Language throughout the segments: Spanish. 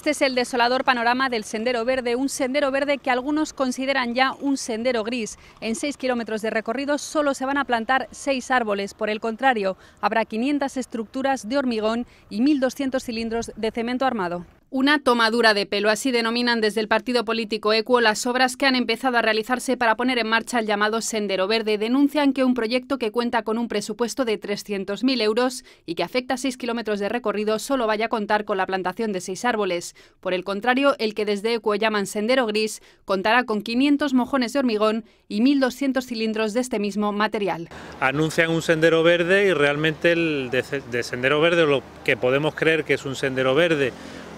Este es el desolador panorama del Sendero Verde, un sendero verde que algunos consideran ya un sendero gris. En seis kilómetros de recorrido solo se van a plantar seis árboles, por el contrario, habrá 500 estructuras de hormigón y 1.200 cilindros de cemento armado. Una tomadura de pelo, así denominan desde el partido político ECUO las obras que han empezado a realizarse para poner en marcha el llamado Sendero Verde. Denuncian que un proyecto que cuenta con un presupuesto de 300.000 euros y que afecta 6 kilómetros de recorrido solo vaya a contar con la plantación de 6 árboles. Por el contrario, el que desde ECUO llaman Sendero Gris contará con 500 mojones de hormigón y 1.200 cilindros de este mismo material. Anuncian un sendero verde y realmente el de, de sendero verde, lo que podemos creer que es un sendero verde,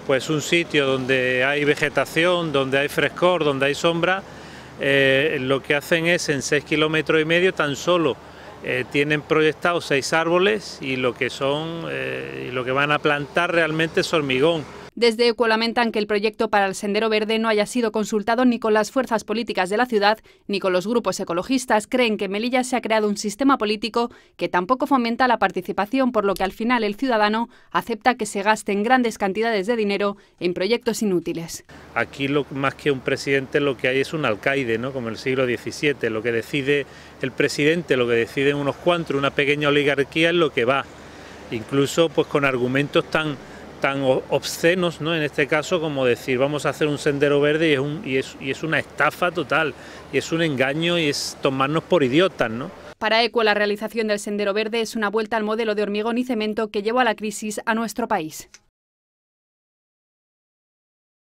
pues un sitio donde hay vegetación, donde hay frescor, donde hay sombra, eh, lo que hacen es en seis kilómetros y medio tan solo eh, tienen proyectados seis árboles y lo que son eh, y lo que van a plantar realmente es hormigón. Desde ECO lamentan que el proyecto para el Sendero Verde no haya sido consultado ni con las fuerzas políticas de la ciudad ni con los grupos ecologistas. Creen que Melilla se ha creado un sistema político que tampoco fomenta la participación, por lo que al final el ciudadano acepta que se gasten grandes cantidades de dinero en proyectos inútiles. Aquí más que un presidente lo que hay es un alcaide, ¿no? como en el siglo XVII. Lo que decide el presidente, lo que deciden unos cuantos, una pequeña oligarquía es lo que va. Incluso pues con argumentos tan tan obscenos, ¿no? En este caso, como decir, vamos a hacer un sendero verde y es, una estafa total, y es un engaño y es tomarnos por idiotas, ¿no? Para ECO, la realización del sendero verde es una vuelta al modelo de hormigón y cemento que llevó a la crisis a nuestro país.